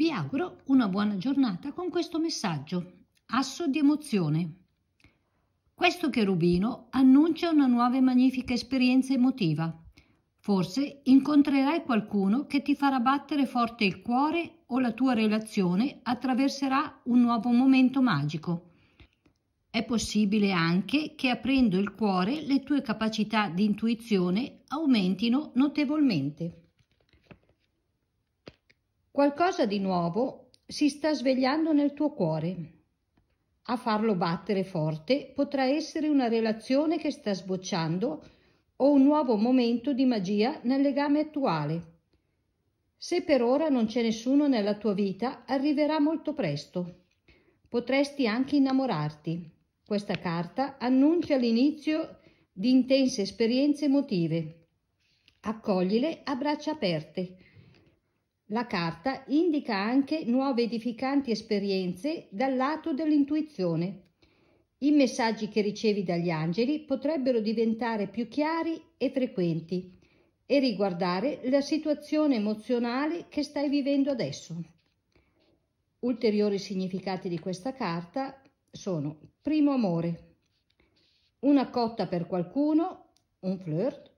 Vi auguro una buona giornata con questo messaggio. Asso di emozione. Questo cherubino annuncia una nuova e magnifica esperienza emotiva. Forse incontrerai qualcuno che ti farà battere forte il cuore o la tua relazione attraverserà un nuovo momento magico. È possibile anche che aprendo il cuore le tue capacità di intuizione aumentino notevolmente. Qualcosa di nuovo si sta svegliando nel tuo cuore. A farlo battere forte potrà essere una relazione che sta sbocciando o un nuovo momento di magia nel legame attuale. Se per ora non c'è nessuno nella tua vita, arriverà molto presto. Potresti anche innamorarti. Questa carta annuncia l'inizio di intense esperienze emotive. Accoglile a braccia aperte la carta indica anche nuove edificanti esperienze dal lato dell'intuizione. I messaggi che ricevi dagli angeli potrebbero diventare più chiari e frequenti e riguardare la situazione emozionale che stai vivendo adesso. Ulteriori significati di questa carta sono primo amore, una cotta per qualcuno, un flirt,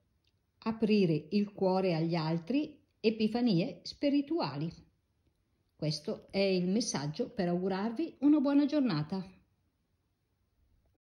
aprire il cuore agli altri Epifanie spirituali. Questo è il messaggio per augurarvi una buona giornata.